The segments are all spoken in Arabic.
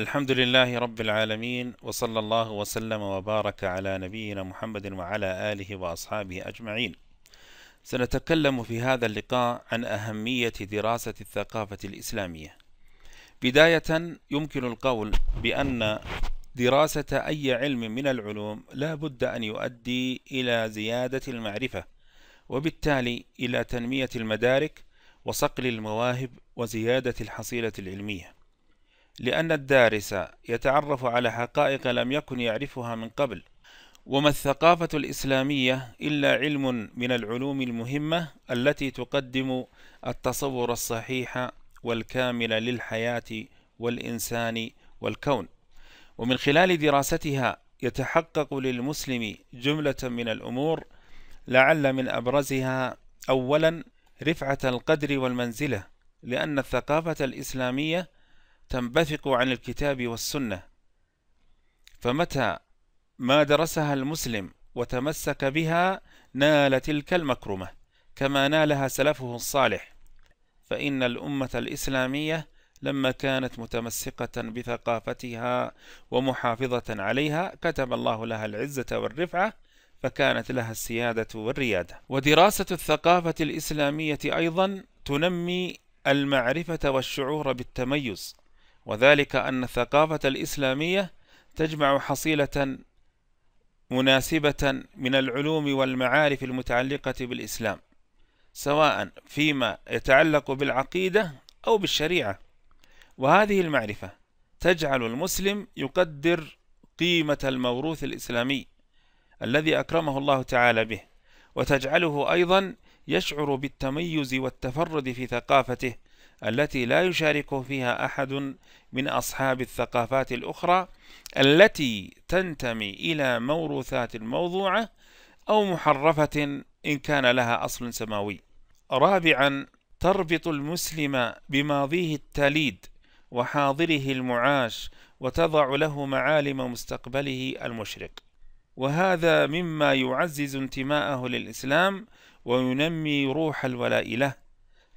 الحمد لله رب العالمين وصلى الله وسلم وبارك على نبينا محمد وعلى آله وأصحابه أجمعين سنتكلم في هذا اللقاء عن أهمية دراسة الثقافة الإسلامية بداية يمكن القول بأن دراسة أي علم من العلوم لا بد أن يؤدي إلى زيادة المعرفة وبالتالي إلى تنمية المدارك وصقل المواهب وزيادة الحصيلة العلمية لأن الدارس يتعرف على حقائق لم يكن يعرفها من قبل وما الثقافة الإسلامية إلا علم من العلوم المهمة التي تقدم التصور الصحيح والكامل للحياة والإنسان والكون ومن خلال دراستها يتحقق للمسلم جملة من الأمور لعل من أبرزها أولا رفعة القدر والمنزلة لأن الثقافة الإسلامية تنبثق عن الكتاب والسنة فمتى ما درسها المسلم وتمسك بها نال تلك المكرمة كما نالها سلفه الصالح فإن الأمة الإسلامية لما كانت متمسقة بثقافتها ومحافظة عليها كتب الله لها العزة والرفعة فكانت لها السيادة والريادة ودراسة الثقافة الإسلامية أيضا تنمي المعرفة والشعور بالتميز وذلك أن الثقافة الإسلامية تجمع حصيلة مناسبة من العلوم والمعارف المتعلقة بالإسلام سواء فيما يتعلق بالعقيدة أو بالشريعة وهذه المعرفة تجعل المسلم يقدر قيمة الموروث الإسلامي الذي أكرمه الله تعالى به وتجعله أيضا يشعر بالتميز والتفرد في ثقافته التي لا يشارك فيها أحد من أصحاب الثقافات الأخرى التي تنتمي إلى موروثات الموضوعة أو محرفة إن كان لها أصل سماوي. رابعا تربط المسلم بماضيه التليد وحاضره المعاش وتضع له معالم مستقبله المشرق وهذا مما يعزز انتماءه للإسلام وينمي روح الولاء له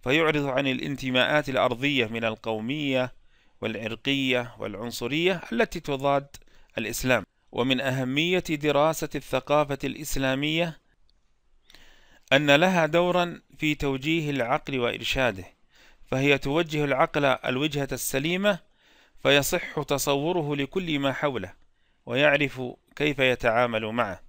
فيعرض عن الانتماءات الأرضية من القومية والعرقية والعنصرية التي تضاد الإسلام ومن أهمية دراسة الثقافة الإسلامية أن لها دورا في توجيه العقل وإرشاده فهي توجه العقل الوجهة السليمة فيصح تصوره لكل ما حوله ويعرف كيف يتعامل معه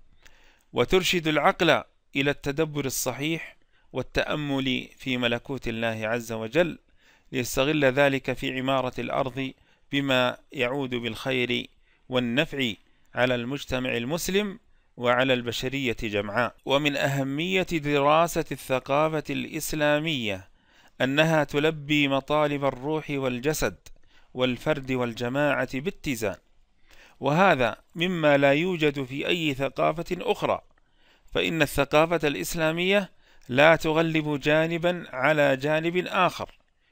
وترشد العقل إلى التدبر الصحيح والتأمل في ملكوت الله عز وجل ليستغل ذلك في عمارة الأرض بما يعود بالخير والنفع على المجتمع المسلم وعلى البشرية جمعاء ومن أهمية دراسة الثقافة الإسلامية أنها تلبي مطالب الروح والجسد والفرد والجماعة باتزان وهذا مما لا يوجد في أي ثقافة أخرى فإن الثقافة الإسلامية لا تغلب جانبا على جانب آخر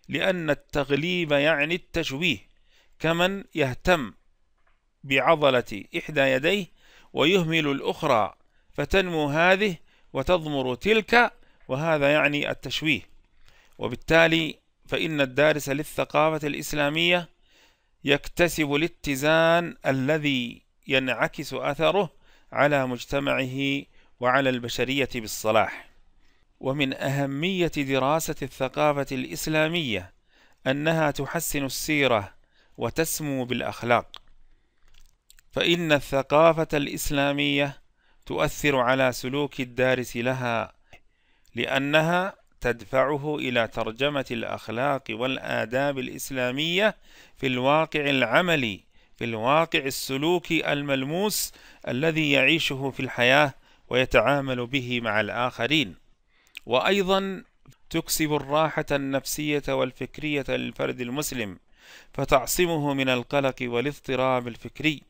لأن التغليب يعني التشويه كمن يهتم بعضلة إحدى يديه ويهمل الأخرى فتنمو هذه وتضمر تلك وهذا يعني التشويه وبالتالي فإن الدارس للثقافة الإسلامية يكتسب الاتزان الذي ينعكس أثره على مجتمعه وعلى البشرية بالصلاح ومن أهمية دراسة الثقافة الإسلامية أنها تحسن السيرة وتسمو بالأخلاق فإن الثقافة الإسلامية تؤثر على سلوك الدارس لها لأنها تدفعه إلى ترجمة الأخلاق والآداب الإسلامية في الواقع العملي في الواقع السلوكي الملموس الذي يعيشه في الحياة ويتعامل به مع الآخرين وأيضا تكسب الراحة النفسية والفكرية للفرد المسلم فتعصمه من القلق والاضطراب الفكري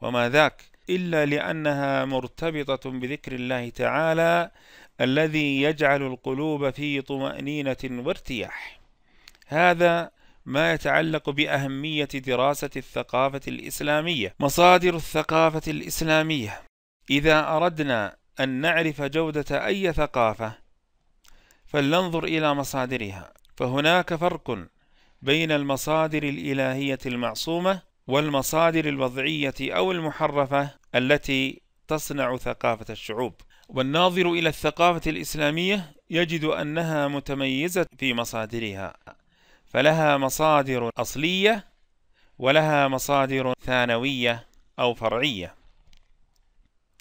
وما ذاك إلا لأنها مرتبطة بذكر الله تعالى الذي يجعل القلوب في طمأنينة وارتياح هذا ما يتعلق بأهمية دراسة الثقافة الإسلامية مصادر الثقافة الإسلامية إذا أردنا أن نعرف جودة أي ثقافة فلننظر إلى مصادرها فهناك فرق بين المصادر الإلهية المعصومة والمصادر الوضعية أو المحرفة التي تصنع ثقافة الشعوب والناظر إلى الثقافة الإسلامية يجد أنها متميزة في مصادرها فلها مصادر أصلية ولها مصادر ثانوية أو فرعية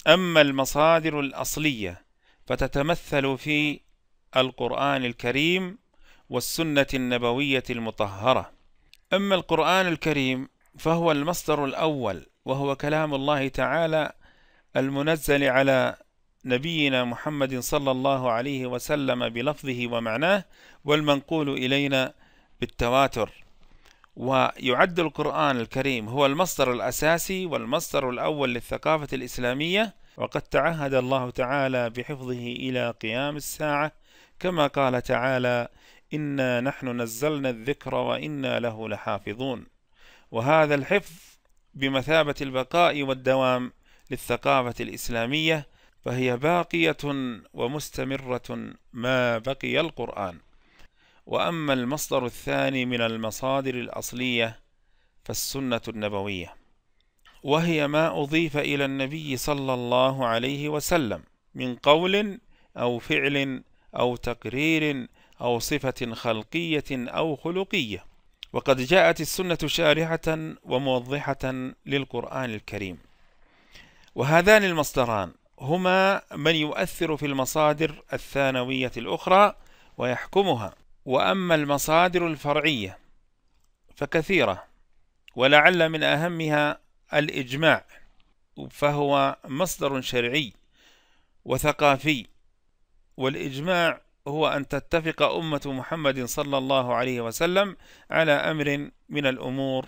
أما المصادر الأصلية فتتمثل في القرآن الكريم والسنة النبوية المطهرة أما القرآن الكريم فهو المصدر الأول وهو كلام الله تعالى المنزل على نبينا محمد صلى الله عليه وسلم بلفظه ومعناه والمنقول إلينا بالتواتر ويعد القرآن الكريم هو المصدر الأساسي والمصدر الأول للثقافة الإسلامية وقد تعهد الله تعالى بحفظه إلى قيام الساعة كما قال تعالى إنا نحن نزلنا الذكر وإنا له لحافظون وهذا الحفظ بمثابة البقاء والدوام للثقافة الإسلامية فهي باقية ومستمرة ما بقي القرآن وأما المصدر الثاني من المصادر الأصلية فالسنة النبوية وهي ما أضيف إلى النبي صلى الله عليه وسلم من قول أو فعل أو تقرير أو صفة خلقية أو خلقية وقد جاءت السنة شارحة وموضحة للقرآن الكريم وهذان المصدران هما من يؤثر في المصادر الثانوية الأخرى ويحكمها وأما المصادر الفرعية فكثيرة ولعل من أهمها الإجماع فهو مصدر شرعي وثقافي والإجماع هو أن تتفق أمة محمد صلى الله عليه وسلم على أمر من الأمور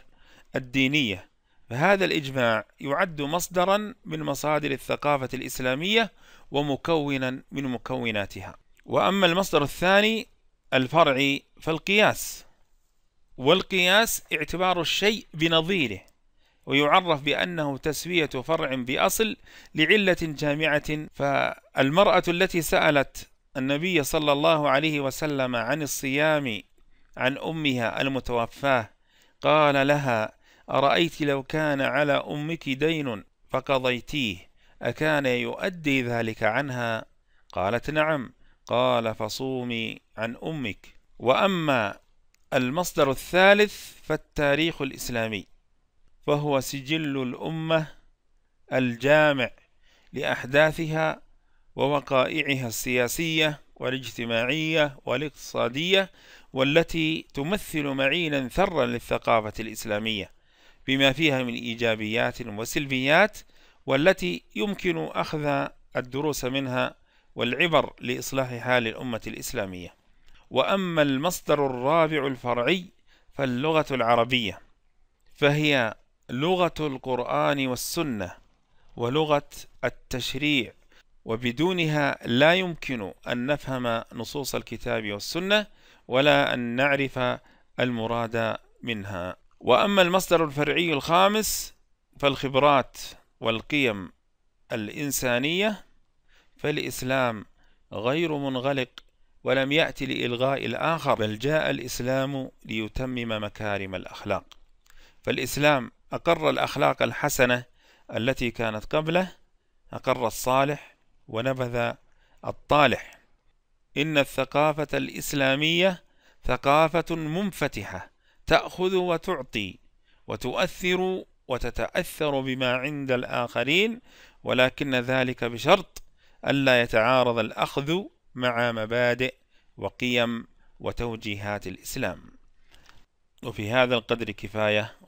الدينية فهذا الإجماع يعد مصدرا من مصادر الثقافة الإسلامية ومكونا من مكوناتها وأما المصدر الثاني الفرعي فالقياس والقياس اعتبار الشيء بنظيره ويعرف بأنه تسوية فرع بأصل لعلة جامعة فالمرأة التي سألت النبي صلى الله عليه وسلم عن الصيام عن أمها المتوفاة قال لها أرأيت لو كان على أمك دين فقضيتيه أكان يؤدي ذلك عنها قالت نعم قال فصومي عن أمك وأما المصدر الثالث فالتاريخ الإسلامي فهو سجل الأمة الجامع لأحداثها ووقائعها السياسية والاجتماعية والاقتصادية والتي تمثل معينا ثرا للثقافة الإسلامية بما فيها من إيجابيات وسلبيات والتي يمكن أخذ الدروس منها والعبر لإصلاح حال الأمة الإسلامية وأما المصدر الرابع الفرعي فاللغة العربية فهي لغة القرآن والسنة ولغة التشريع وبدونها لا يمكن أن نفهم نصوص الكتاب والسنة ولا أن نعرف المراد منها وأما المصدر الفرعي الخامس فالخبرات والقيم الإنسانية فالإسلام غير منغلق ولم يأتي لإلغاء الآخر بل جاء الإسلام ليتمم مكارم الأخلاق فالإسلام أقر الأخلاق الحسنة التي كانت قبله أقر الصالح ونبذ الطالح إن الثقافة الإسلامية ثقافة منفتحة تأخذ وتعطي وتؤثر وتتأثر بما عند الآخرين ولكن ذلك بشرط ألا يتعارض الأخذ مع مبادئ وقيم وتوجيهات الإسلام وفي هذا القدر كفاية